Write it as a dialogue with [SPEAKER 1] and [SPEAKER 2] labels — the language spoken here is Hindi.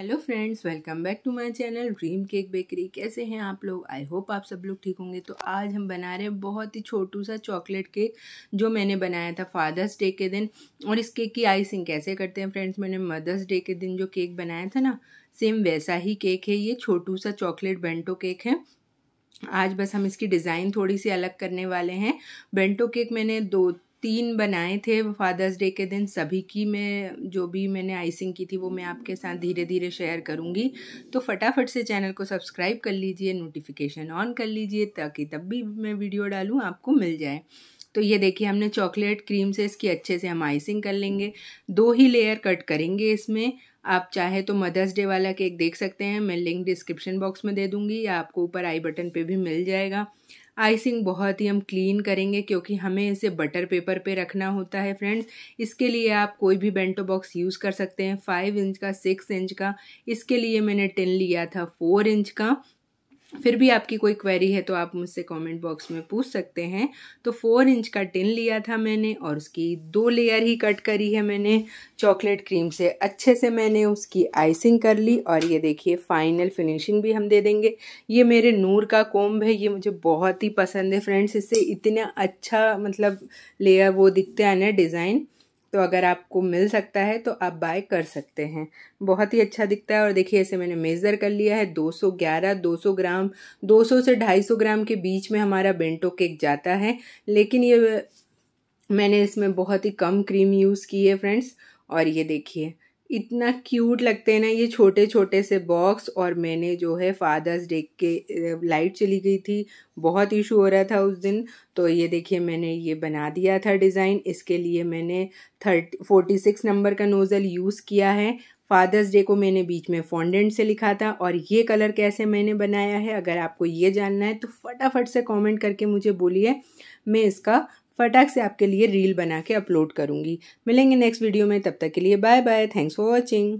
[SPEAKER 1] hello friends welcome back to my channel dream cake bakery कैसे हैं आप लोग आई होप आप सब लोग ठीक होंगे तो आज हम बना रहे हैं बहुत ही छोटू सा चॉकलेट केक जो मैंने बनाया था फादर्स डे के दिन और इस केक की आइसिंग कैसे करते हैं फ्रेंड्स मैंने मदर्स डे के दिन जो केक बनाया था ना सेम वैसा ही केक है ये छोटू सा चॉकलेट बेंटो केक है आज बस हम इसकी डिज़ाइन थोड़ी सी अलग करने वाले हैं बेंटो केक मैंने दो तीन बनाए थे फादर्स डे के दिन सभी की मैं जो भी मैंने आइसिंग की थी वो मैं आपके साथ धीरे धीरे शेयर करूंगी तो फटाफट से चैनल को सब्सक्राइब कर लीजिए नोटिफिकेशन ऑन कर लीजिए ताकि तब भी मैं वीडियो डालूँ आपको मिल जाए तो ये देखिए हमने चॉकलेट क्रीम से इसकी अच्छे से हम आइसिंग कर लेंगे दो ही लेयर कट करेंगे इसमें आप चाहे तो मदर्स डे वाला केक देख सकते हैं मैं लिंक डिस्क्रिप्शन बॉक्स में दे दूंगी या आपको ऊपर आई बटन पे भी मिल जाएगा आइसिंग बहुत ही हम क्लीन करेंगे क्योंकि हमें इसे बटर पेपर पे रखना होता है फ्रेंड्स इसके लिए आप कोई भी बेंटो बॉक्स यूज़ कर सकते हैं फाइव इंच का सिक्स इंच का इसके लिए मैंने टिन लिया था फोर इंच का फिर भी आपकी कोई क्वेरी है तो आप मुझसे कमेंट बॉक्स में पूछ सकते हैं तो फोर इंच का टिन लिया था मैंने और उसकी दो लेयर ही कट करी है मैंने चॉकलेट क्रीम से अच्छे से मैंने उसकी आइसिंग कर ली और ये देखिए फाइनल फिनिशिंग भी हम दे देंगे ये मेरे नूर का कोम्ब है ये मुझे बहुत ही पसंद है फ्रेंड्स इससे इतना अच्छा मतलब लेयर वो दिखता है ना डिज़ाइन तो अगर आपको मिल सकता है तो आप बाय कर सकते हैं बहुत ही अच्छा दिखता है और देखिए ऐसे मैंने मेज़र कर लिया है 211 200 ग्राम 200 से 250 ग्राम के बीच में हमारा बेंटो केक जाता है लेकिन ये मैंने इसमें बहुत ही कम क्रीम यूज़ की है फ्रेंड्स और ये देखिए इतना क्यूट लगते हैं ना ये छोटे छोटे से बॉक्स और मैंने जो है फादर्स डे के लाइट चली गई थी बहुत इशू हो रहा था उस दिन तो ये देखिए मैंने ये बना दिया था डिज़ाइन इसके लिए मैंने थर्टी फोर्टी सिक्स नंबर का नोज़ल यूज़ किया है फादर्स डे को मैंने बीच में फॉन्डेंट से लिखा था और ये कलर कैसे मैंने बनाया है अगर आपको ये जानना है तो फटाफट से कमेंट करके मुझे बोलिए मैं इसका फटाक से आपके लिए रील बना के अपलोड करूँगी मिलेंगे नेक्स्ट वीडियो में तब तक के लिए bye bye thanks for watching